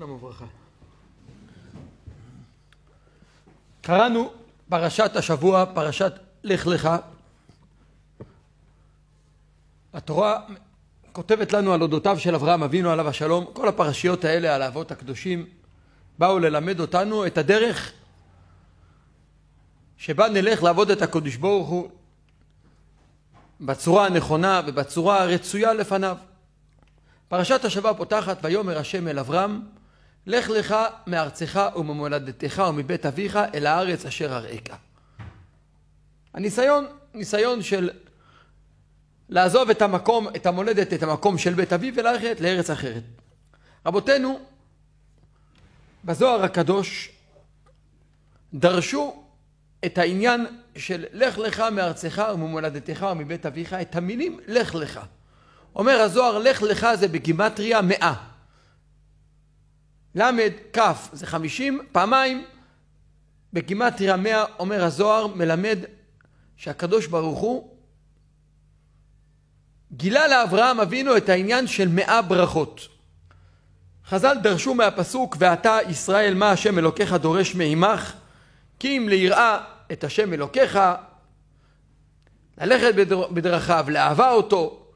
שלום וברכה. קראנו פרשת השבוע, פרשת לך לך. התורה כותבת לנו על אודותיו של אברהם אבינו עליו השלום. כל הפרשיות האלה על האבות הקדושים באו ללמד אותנו את הדרך שבה נלך לעבוד את הקדוש ברוך הוא בצורה הנכונה ובצורה הרצויה לפניו. פרשת השבוע פותחת ויאמר השם אל אברהם לך לך מארצך וממולדתך ומבית אביך אל הארץ אשר אראך. הניסיון, ניסיון של לעזוב את המקום, את המולדת, את המקום של בית אביו וללכת לארץ אחרת. רבותינו, בזוהר הקדוש דרשו את העניין של לך לך מארצך וממולדתך ומבית אביך, את המילים לך לך. אומר הזוהר, לך לך זה בגימטריה מאה. למד כף זה חמישים פעמיים, בגימטריה רמיה אומר הזוהר מלמד שהקדוש ברוך הוא גילה לאברהם אבינו את העניין של מאה ברכות. חז"ל דרשו מהפסוק ואתה ישראל מה השם אלוקיך דורש מעמך כי אם ליראה את השם אלוקיך ללכת בדרכיו לאהבה אותו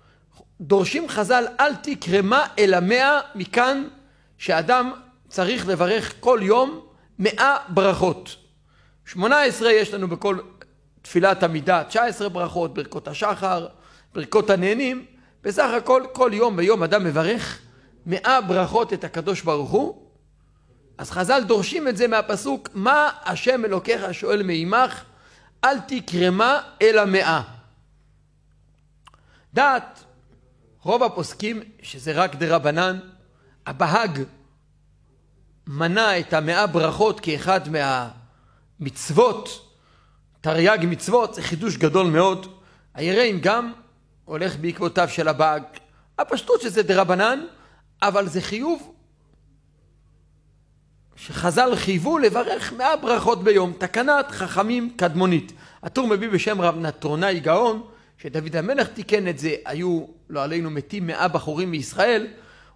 דורשים חז"ל אל תקרמה אלא מאה מכאן שאדם צריך לברך כל יום מאה ברכות. שמונה עשרה יש לנו בכל תפילת עמידה, תשע עשרה ברכות, ברכות השחר, ברכות הנהנים. בסך הכל, כל יום ויום אדם מברך מאה ברכות את הקדוש ברוך הוא. אז חז"ל דורשים את זה מהפסוק, מה השם אלוקיך שואל מעמך, אל תקרמה אלא מאה. דעת רוב הפוסקים שזה רק דרבנן, הבהג מנה את המאה ברכות כאחד מהמצוות, תרי"ג מצוות, זה חידוש גדול מאוד. היראים גם הולך בעקבותיו של הבהג. הפשטות שזה דרבנן, אבל זה חיוב שחז"ל חייבו לברך מאה ברכות ביום, תקנת חכמים קדמונית. הטור מביא בשם רב נטרונאי גאון, שדוד המלך תיקן את זה, היו, לא עלינו, מתים מאה בחורים מישראל,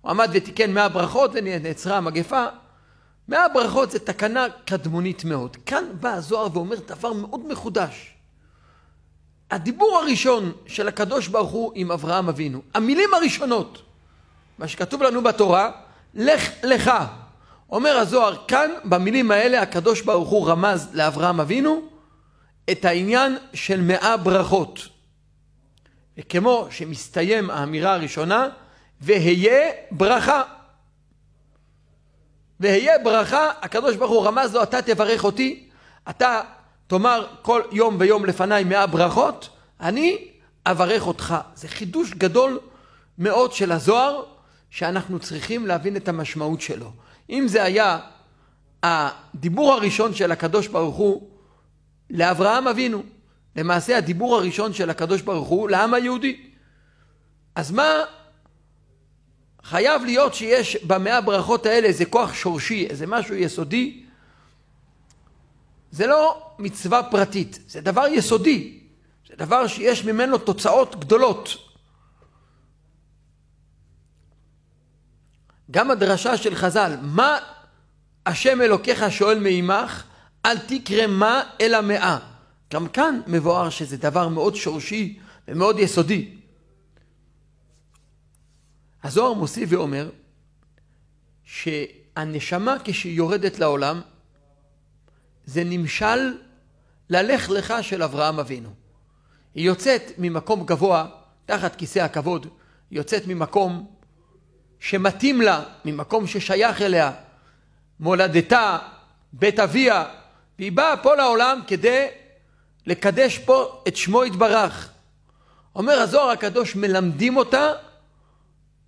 עמד ותיקן מאה ברכות ונעצרה המגפה. מאה ברכות זה תקנה קדמונית מאוד. כאן בא הזוהר ואומר דבר מאוד מחודש. הדיבור הראשון של הקדוש ברוך הוא עם אברהם אבינו, המילים הראשונות, מה שכתוב לנו בתורה, לך לך. אומר הזוהר כאן, במילים האלה הקדוש ברוך הוא רמז לאברהם אבינו את העניין של מאה ברכות. וכמו שמסתיים האמירה הראשונה, והיה ברכה. והיה ברכה, הקדוש ברוך הוא רמז לו, אתה תברך אותי, אתה תאמר כל יום ויום לפניי מאה ברכות, אני אברך אותך. זה חידוש גדול מאוד של הזוהר, שאנחנו צריכים להבין את המשמעות שלו. אם זה היה הדיבור הראשון של הקדוש ברוך הוא לאברהם אבינו, למעשה הדיבור הראשון של הקדוש ברוך הוא לעם היהודי. אז מה חייב להיות שיש במאה הברכות האלה איזה כוח שורשי, איזה משהו יסודי. זה לא מצווה פרטית, זה דבר יסודי. זה דבר שיש ממנו תוצאות גדולות. גם הדרשה של חז"ל, מה השם אלוקיך שואל מעמך, אל תקרא מה אלא מאה. גם כאן מבואר שזה דבר מאוד שורשי ומאוד יסודי. הזוהר מוסיף ואומר שהנשמה כשהיא יורדת לעולם זה נמשל ללך לך של אברהם אבינו. היא יוצאת ממקום גבוה, תחת כיסא הכבוד, היא יוצאת ממקום שמתאים לה, ממקום ששייך אליה, מולדתה, בית אביה, והיא באה פה לעולם כדי לקדש פה את שמו יתברך. אומר הזוהר הקדוש, מלמדים אותה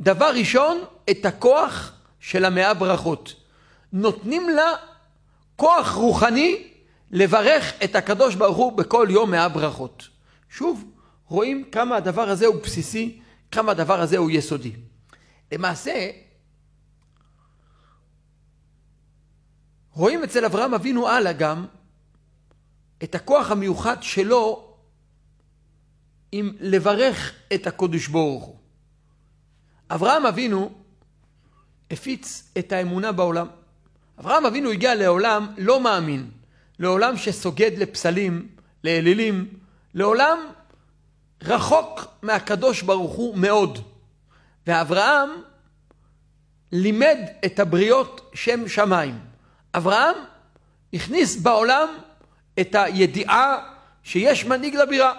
דבר ראשון, את הכוח של המאה ברכות. נותנים לה כוח רוחני לברך את הקדוש ברוך הוא בכל יום מאה ברכות. שוב, רואים כמה הדבר הזה הוא בסיסי, כמה הדבר הזה הוא יסודי. למעשה, רואים אצל אברהם אבינו הלאה גם את הכוח המיוחד שלו עם לברך את הקודש ברוך הוא. אברהם אבינו הפיץ את האמונה בעולם. אברהם אבינו הגיע לעולם לא מאמין, לעולם שסוגד לפסלים, לאלילים, לעולם רחוק מהקדוש ברוך הוא מאוד. ואברהם לימד את הבריות שם שמיים. אברהם הכניס בעולם את הידיעה שיש מנהיג לבירה.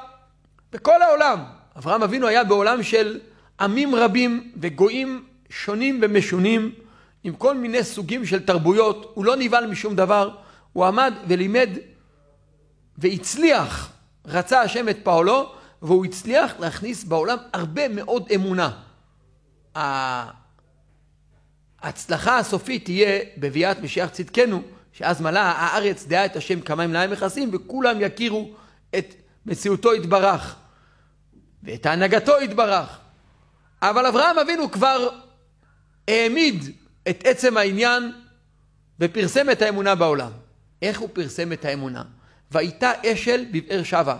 בכל העולם. אברהם אבינו היה בעולם של עמים רבים וגויים שונים ומשונים עם כל מיני סוגים של תרבויות, הוא לא נבהל משום דבר, הוא עמד ולימד והצליח, רצה השם את פעולו, והוא הצליח להכניס בעולם הרבה מאוד אמונה. ההצלחה הסופית תהיה בביאת משיח צדקנו, שאז מלאה הארץ דעה את השם כמים להם מכסים, וכולם יכירו את מציאותו יתברך, ואת הנהגתו יתברך, אבל אברהם אבינו כבר העמיד את עצם העניין ופרסם את האמונה בעולם. איך הוא פרסם את האמונה? והייתה אשל בבאר שבע,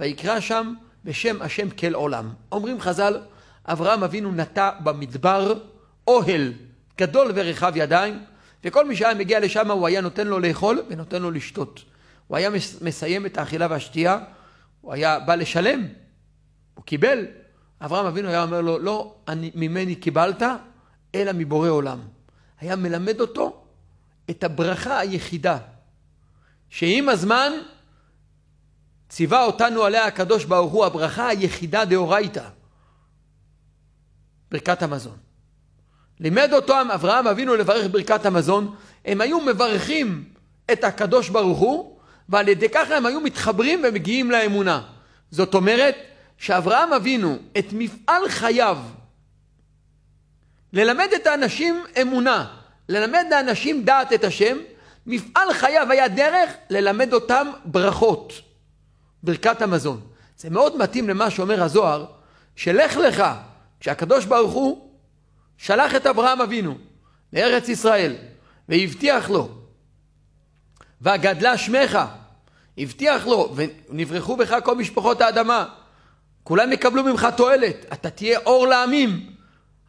ויקרא שם בשם השם כל עולם. אומרים חז"ל, אברהם אבינו נטע במדבר אוהל גדול ורחב ידיים, וכל מי שהיה מגיע לשם הוא היה נותן לו לאכול ונותן לו לשתות. הוא היה מסיים את האכילה והשתייה, הוא היה בא לשלם, הוא קיבל, אברהם אבינו היה אומר לו, לא אני, ממני קיבלת, אלא מבורא עולם. היה מלמד אותו את הברכה היחידה, שעם הזמן ציווה אותנו עליה הקדוש ברוך הוא, הברכה היחידה דאורייתא, ברכת המזון. לימד אותו אברהם אבינו לברך ברכת המזון, הם היו מברכים את הקדוש ברוך הוא, ועל ידי ככה הם היו מתחברים ומגיעים לאמונה. זאת אומרת, שאברהם אבינו את מפעל חייו ללמד את האנשים אמונה, ללמד לאנשים דעת את השם, מפעל חייו היה דרך ללמד אותם ברכות, ברכת המזון. זה מאוד מתאים למה שאומר הזוהר, שלך לך, כשהקדוש ברוך הוא שלח את אברהם אבינו לארץ ישראל והבטיח לו, והגדלה שמך, הבטיח לו, ונברחו בך כל משפחות האדמה. כולם יקבלו ממך תועלת, אתה תהיה אור לעמים.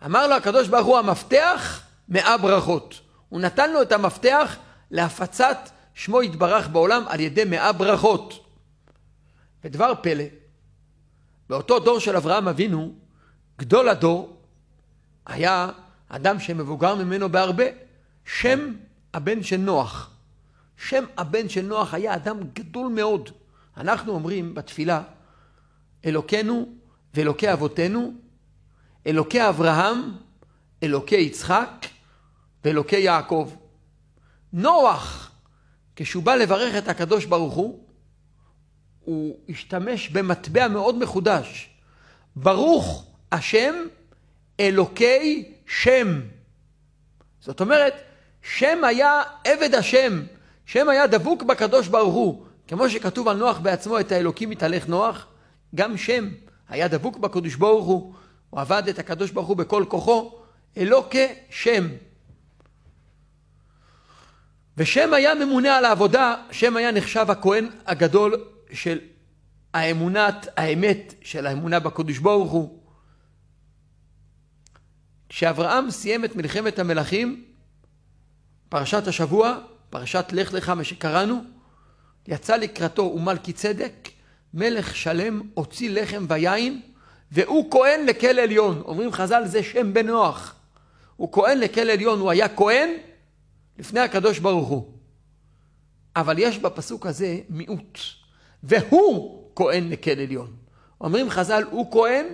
אמר לו הקדוש ברוך הוא המפתח מאה ברכות. הוא נתן לו את המפתח להפצת שמו יתברך בעולם על ידי מאה ברכות. ודבר פלא, באותו דור של אברהם אבינו, גדול הדור היה אדם שמבוגר ממנו בהרבה, שם הבן של נוח. שם הבן של נוח היה אדם גדול מאוד. אנחנו אומרים בתפילה, אלוקינו ואלוקי אבותינו, אלוקי אברהם, אלוקי יצחק ואלוקי יעקב. נוח, כשהוא בא לברך את הקדוש ברוך הוא, הוא השתמש במטבע מאוד מחודש. ברוך השם אלוקי שם. זאת אומרת, שם היה עבד השם, שם היה דבוק בקדוש ברוך הוא. כמו שכתוב על נוח בעצמו, את האלוקים התהלך נוח, גם שם היה דבוק בקדוש ברוך הוא, הוא עבד את הקדוש ברוך הוא בכל כוחו, אלוקי שם. ושם היה ממונה על העבודה, שם היה נחשב הכהן הגדול של האמונת האמת, של האמונה בקדוש ברוך הוא. כשאברהם סיים את מלחמת המלכים, פרשת השבוע, פרשת לך לך, מה שקראנו, יצא לקראתו אומל צדק, מלך שלם הוציא לחם ויין, והוא כהן לכל עליון. אומרים חז"ל, זה שם בן נוח. הוא כהן לכל עליון, הוא היה כהן לפני הקדוש ברוך הוא. אבל יש בפסוק הזה מיעוט, והוא כהן לכל עליון. אומרים חז"ל, הוא כהן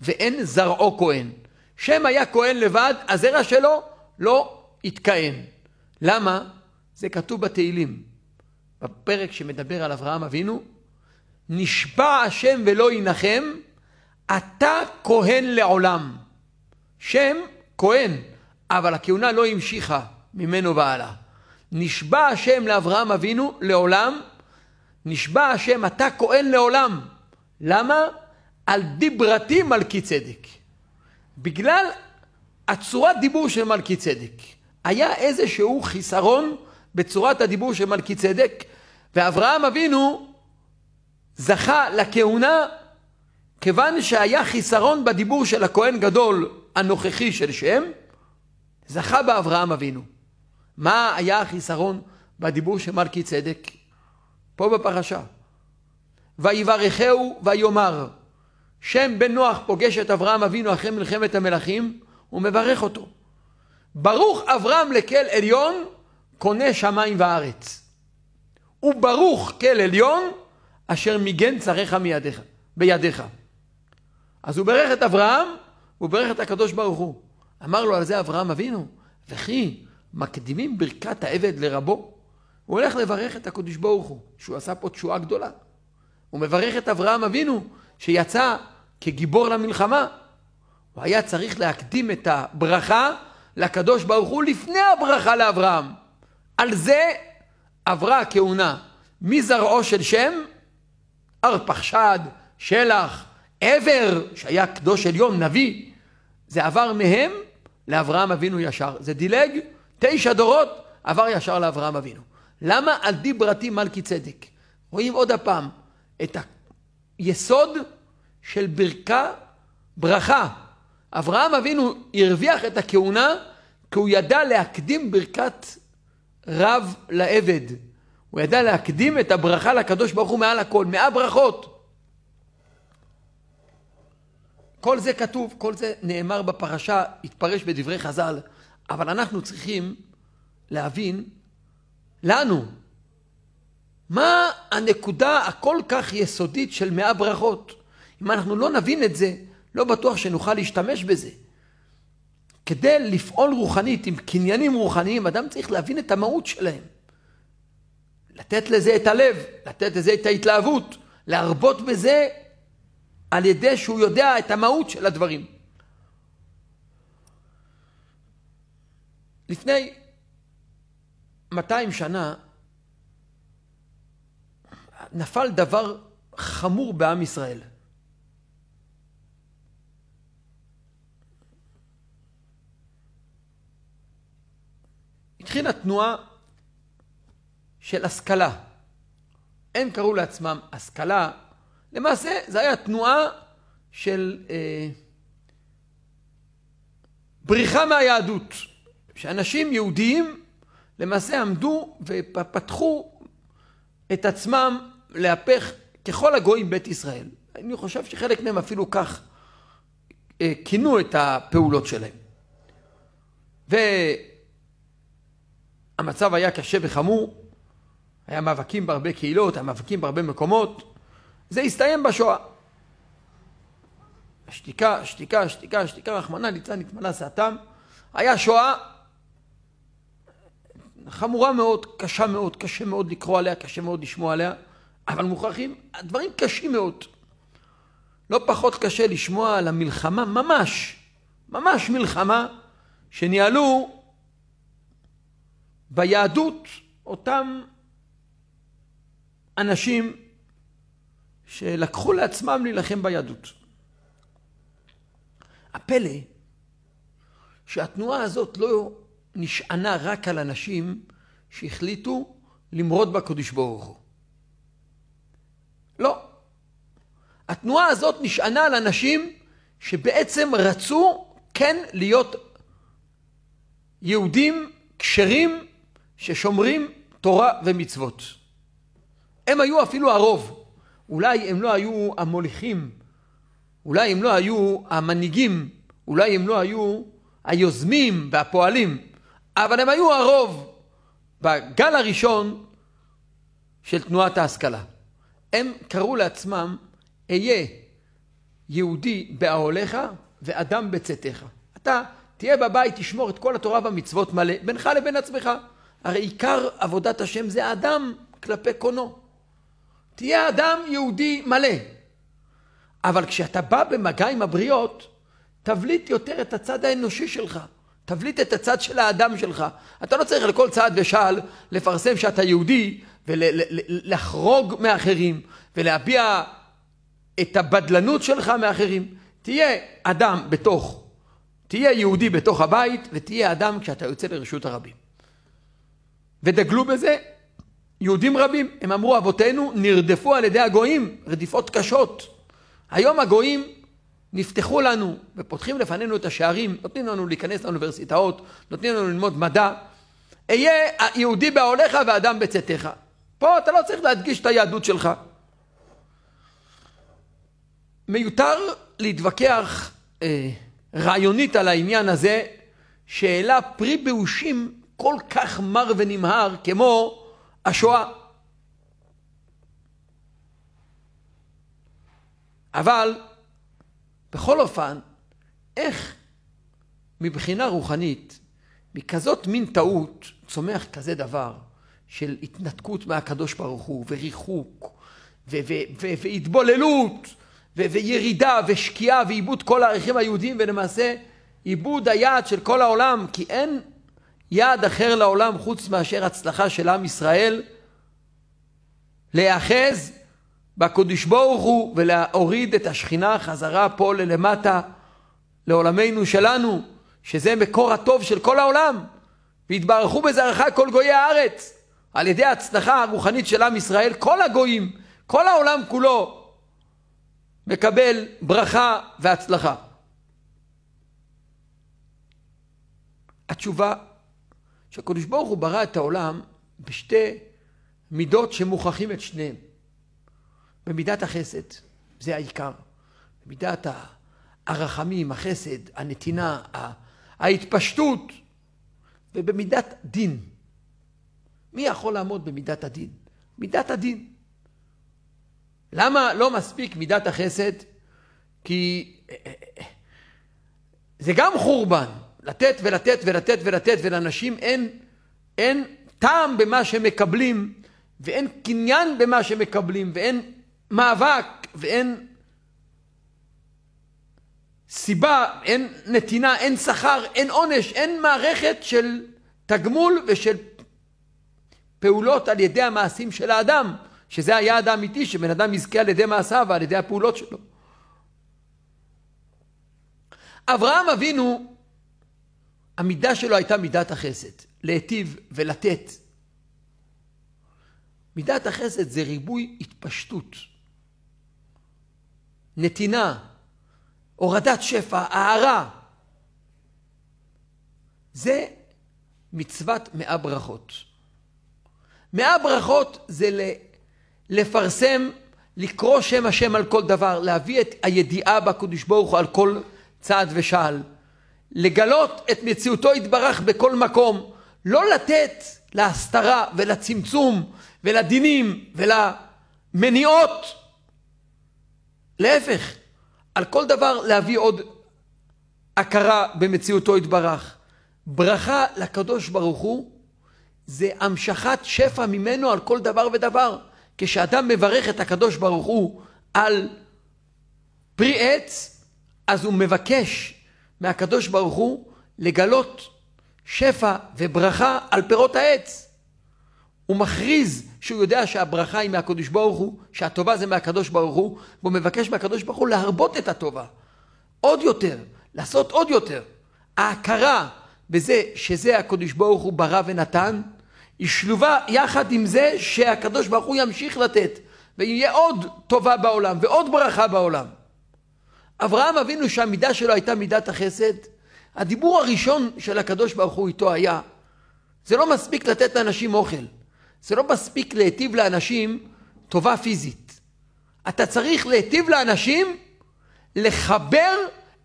ואין זרעו כהן. שם היה כהן לבד, הזרע שלו לא התכהן. למה? זה כתוב בתהילים. בפרק שמדבר על אברהם אבינו, נשבע השם ולא ינחם, אתה כהן לעולם. שם כהן, אבל הכהונה לא המשיכה ממנו והלאה. נשבע השם לאברהם אבינו לעולם, נשבע השם אתה כהן לעולם. למה? על דיברתי מלכי צדק. בגלל הצורת דיבור של מלכי צדק. היה איזשהו חיסרון בצורת הדיבור של מלכי צדק, ואברהם אבינו זכה לכהונה כיוון שהיה חיסרון בדיבור של הכהן גדול הנוכחי של שם, זכה באברהם אבינו. מה היה החיסרון בדיבור של מלכי צדק? פה בפרשה. ויברכהו ויאמר, שם בן נוח פוגש את אברהם אבינו אחרי מלחמת המלכים, הוא מברך אותו. ברוך אברהם לקהל עליון, קונה שמיים וארץ. הוא ברוך כל עליון, אשר מיגן צריך מידיך, בידיך. אז הוא ברך את אברהם, הוא ברך את הקדוש ברוך הוא. אמר לו על זה אברהם אבינו, וכי מקדימים ברכת העבד לרבו. הוא הולך לברך את הקדוש ברוך הוא, שהוא עשה פה תשועה גדולה. הוא מברך את אברהם אבינו, שיצא כגיבור למלחמה. הוא היה צריך להקדים את הברכה לקדוש ברוך הוא לפני הברכה לאברהם. על זה עברה הכהונה מזרעו של שם, ארפחשד, שלח, עבר, שהיה קדוש עליון, נביא, זה עבר מהם לאברהם אבינו ישר. זה דילג תשע דורות, עבר ישר לאברהם אבינו. למה על דיברתי מלכי צדק? רואים עוד הפעם את היסוד של ברכה, ברכה. אברהם אבינו הרוויח את הכהונה כי הוא ידע להקדים ברכת רב לעבד. הוא ידע להקדים את הברכה לקדוש ברוך הוא מעל הכל, מאה ברכות. כל זה כתוב, כל זה נאמר בפרשה, התפרש בדברי חז"ל, אבל אנחנו צריכים להבין, לנו, מה הנקודה הכל כך יסודית של מאה ברכות. אם אנחנו לא נבין את זה, לא בטוח שנוכל להשתמש בזה. כדי לפעול רוחנית עם קניינים רוחניים, אדם צריך להבין את המהות שלהם. לתת לזה את הלב, לתת לזה את ההתלהבות, להרבות בזה על ידי שהוא יודע את המהות של הדברים. לפני 200 שנה נפל דבר חמור בעם ישראל. התחילה תנועה של השכלה. הם קראו לעצמם השכלה. למעשה, זו הייתה תנועה של אה, בריחה מהיהדות. שאנשים יהודיים למעשה עמדו ופתחו את עצמם להפך ככל הגויים בית ישראל. אני חושב שחלק מהם אפילו כך אה, כינו את הפעולות שלהם. ו... המצב היה קשה וחמור, היה מאבקים בהרבה קהילות, היה מאבקים בהרבה מקומות, זה הסתיים בשואה. שתיקה, שתיקה, שתיקה, שתיקה, רחמנא ליצלן נתמלא סעתם. היה שואה חמורה מאוד, קשה מאוד, קשה מאוד לקרוא עליה, קשה מאוד לשמוע עליה, אבל מוכרחים, הדברים קשים מאוד. לא פחות קשה לשמוע על המלחמה, ממש, ממש מלחמה, שניהלו ביהדות אותם אנשים שלקחו לעצמם להילחם ביהדות. הפלא שהתנועה הזאת לא נשענה רק על אנשים שהחליטו למרוד בקדוש ברוך הוא. לא. התנועה הזאת נשענה על אנשים שבעצם רצו כן להיות יהודים כשרים ששומרים תורה ומצוות. הם היו אפילו הרוב. אולי הם לא היו המוליכים, אולי הם לא היו המנהיגים, אולי הם לא היו היוזמים והפועלים, אבל הם היו הרוב בגל הראשון של תנועת ההשכלה. הם קראו לעצמם, אהיה יהודי באהליך ואדם בצאתך. אתה תהיה בבית, תשמור את כל התורה והמצוות מלא, בינך לבין עצמך. הרי עיקר עבודת השם זה האדם כלפי קונו. תהיה אדם יהודי מלא. אבל כשאתה בא במגע עם הבריות, תבליט יותר את הצד האנושי שלך. תבליט את הצד של האדם שלך. אתה לא צריך לכל צעד ושעל לפרסם שאתה יהודי ולחרוג ול- מאחרים ולהביע את הבדלנות שלך מאחרים. תהיה אדם בתוך, תהיה יהודי בתוך הבית ותהיה אדם כשאתה יוצא לרשות הרבים. ודגלו בזה יהודים רבים. הם אמרו, אבותינו נרדפו על ידי הגויים, רדיפות קשות. היום הגויים נפתחו לנו ופותחים לפנינו את השערים, נותנים לנו להיכנס לאוניברסיטאות, נותנים לנו ללמוד מדע. אהיה יהודי בעוליך ואדם בצאתך. פה אתה לא צריך להדגיש את היהדות שלך. מיותר להתווכח אה, רעיונית על העניין הזה, שאלה פרי באושים כל כך מר ונמהר כמו השואה. אבל בכל אופן, איך מבחינה רוחנית, מכזאת מין טעות צומח כזה דבר של התנתקות מהקדוש ברוך הוא וריחוק ו- ו- ו- והתבוללות ו- וירידה ושקיעה ועיבוד כל הערכים היהודיים ולמעשה עיבוד היעד של כל העולם כי אין יעד אחר לעולם חוץ מאשר הצלחה של עם ישראל, להיאחז בקדוש ברוך הוא ולהוריד את השכינה חזרה פה ללמטה, לעולמנו שלנו, שזה מקור הטוב של כל העולם. והתברכו בזרעך כל גויי הארץ. על ידי ההצלחה הרוחנית של עם ישראל, כל הגויים, כל העולם כולו, מקבל ברכה והצלחה. התשובה שהקדוש ברוך הוא ברא את העולם בשתי מידות שמוכחים את שניהם. במידת החסד, זה העיקר. במידת הרחמים, החסד, הנתינה, ההתפשטות, ובמידת דין. מי יכול לעמוד במידת הדין? מידת הדין. למה לא מספיק מידת החסד? כי אה, אה, אה, זה גם חורבן, לתת ולתת ולתת ולתת, ולאנשים אין, אין טעם במה שהם מקבלים, ואין קניין במה שהם מקבלים, ואין מאבק, ואין סיבה, אין נתינה, אין שכר, אין עונש, אין מערכת של תגמול ושל פעולות על ידי המעשים של האדם, שזה היעד האמיתי, שבן אדם יזכה על ידי מעשיו ועל ידי הפעולות שלו. אברהם אבינו המידה שלו הייתה מידת החסד, להיטיב ולתת. מידת החסד זה ריבוי התפשטות, נתינה, הורדת שפע, הארה. זה מצוות מאה ברכות. מאה ברכות זה לפרסם, לקרוא שם השם על כל דבר, להביא את הידיעה בקדוש ברוך הוא על כל צעד ושעל. לגלות את מציאותו יתברך בכל מקום, לא לתת להסתרה ולצמצום ולדינים ולמניעות. להפך, על כל דבר להביא עוד הכרה במציאותו יתברך. ברכה לקדוש ברוך הוא זה המשכת שפע ממנו על כל דבר ודבר. כשאדם מברך את הקדוש ברוך הוא על פרי עץ, אז הוא מבקש מהקדוש ברוך הוא לגלות שפע וברכה על פירות העץ. הוא מכריז שהוא יודע שהברכה היא מהקדוש ברוך הוא, שהטובה זה מהקדוש ברוך הוא, והוא מבקש מהקדוש ברוך הוא להרבות את הטובה. עוד יותר, לעשות עוד יותר. ההכרה בזה שזה הקדוש ברוך הוא ברא ונתן, היא שלובה יחד עם זה שהקדוש ברוך הוא ימשיך לתת, ויהיה עוד טובה בעולם ועוד ברכה בעולם. אברהם אבינו שהמידה שלו הייתה מידת החסד, הדיבור הראשון של הקדוש ברוך הוא איתו היה, זה לא מספיק לתת לאנשים אוכל, זה לא מספיק להיטיב לאנשים טובה פיזית. אתה צריך להיטיב לאנשים, לחבר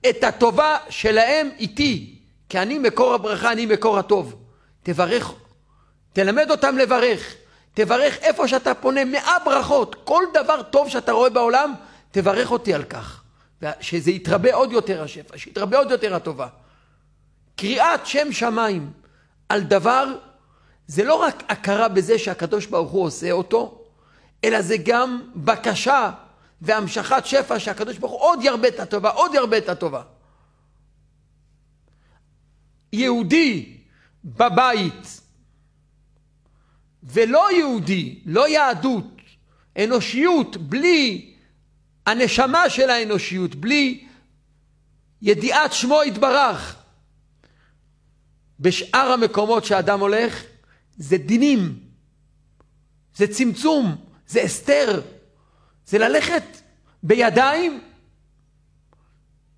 את הטובה שלהם איתי, כי אני מקור הברכה, אני מקור הטוב. תברך, תלמד אותם לברך, תברך איפה שאתה פונה, מאה ברכות, כל דבר טוב שאתה רואה בעולם, תברך אותי על כך. שזה יתרבה עוד יותר השפע, שיתרבה עוד יותר הטובה. קריאת שם שמיים על דבר, זה לא רק הכרה בזה שהקדוש ברוך הוא עושה אותו, אלא זה גם בקשה והמשכת שפע שהקדוש ברוך הוא עוד ירבה את הטובה, עוד ירבה את הטובה. יהודי בבית ולא יהודי, לא יהדות, אנושיות בלי הנשמה של האנושיות, בלי ידיעת שמו יתברך בשאר המקומות שאדם הולך, זה דינים, זה צמצום, זה הסתר, זה ללכת בידיים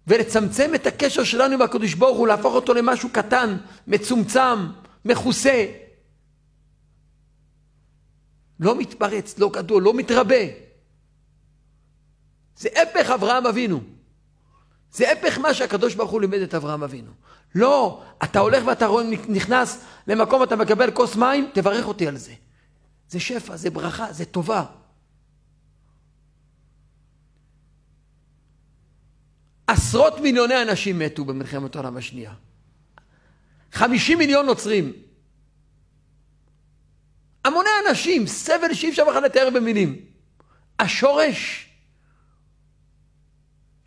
ולצמצם את הקשר שלנו עם הקדוש ברוך הוא, להפוך אותו למשהו קטן, מצומצם, מכוסה. לא מתפרץ, לא גדול, לא מתרבה. זה הפך אברהם אבינו. זה הפך מה שהקדוש ברוך הוא לימד את אברהם אבינו. לא, אתה הולך ואתה רואה, נכנס למקום, אתה מקבל כוס מים, תברך אותי על זה. זה שפע, זה ברכה, זה טובה. עשרות מיליוני אנשים מתו במלחמת העולם השנייה. חמישים מיליון נוצרים. המוני אנשים, סבל שאי אפשר בכלל לתאר במילים. השורש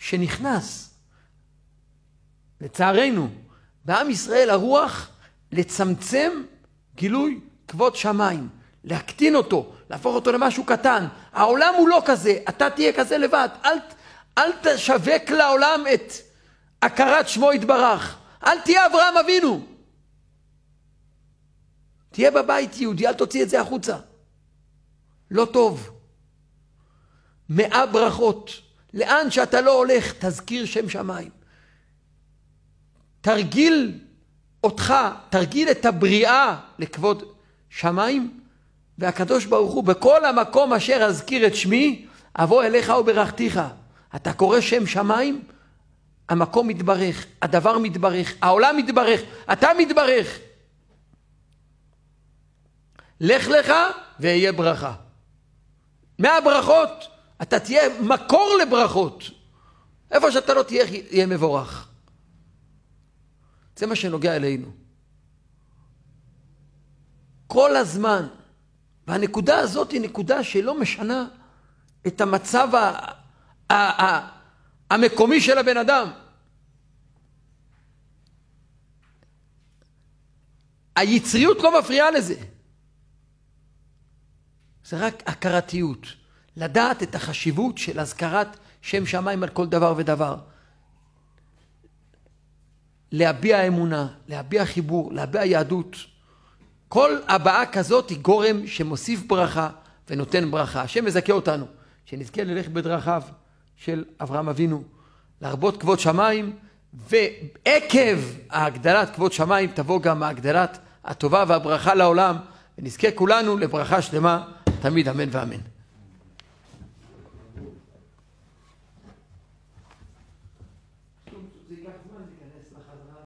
שנכנס, לצערנו, בעם ישראל הרוח לצמצם גילוי כבוד שמיים, להקטין אותו, להפוך אותו למשהו קטן. העולם הוא לא כזה, אתה תהיה כזה לבד. אל, אל תשווק לעולם את הכרת שמו יתברך. אל תהיה אברהם אבינו. תהיה בבית יהודי, אל תוציא את זה החוצה. לא טוב. מאה ברכות. לאן שאתה לא הולך, תזכיר שם שמיים. תרגיל אותך, תרגיל את הבריאה לכבוד שמיים, והקדוש ברוך הוא, בכל המקום אשר אזכיר את שמי, אבוא אליך וברכתיך. אתה קורא שם שמיים, המקום מתברך, הדבר מתברך, העולם מתברך, אתה מתברך. לך לך ואהיה ברכה. מהברכות אתה תהיה מקור לברכות. איפה שאתה לא תהיה, יהיה מבורך. זה מה שנוגע אלינו. כל הזמן. והנקודה הזאת היא נקודה שלא משנה את המצב ה- ה- ה- המקומי של הבן אדם. היצריות לא מפריעה לזה. זה רק הכרתיות. לדעת את החשיבות של הזכרת שם שמיים על כל דבר ודבר. להביע אמונה, להביע חיבור, להביע יהדות. כל הבעה כזאת היא גורם שמוסיף ברכה ונותן ברכה. השם מזכה אותנו, שנזכה ללך בדרכיו של אברהם אבינו, להרבות כבוד שמיים, ועקב הגדלת כבוד שמיים תבוא גם הגדלת הטובה והברכה לעולם, ונזכה כולנו לברכה שלמה, תמיד אמן ואמן.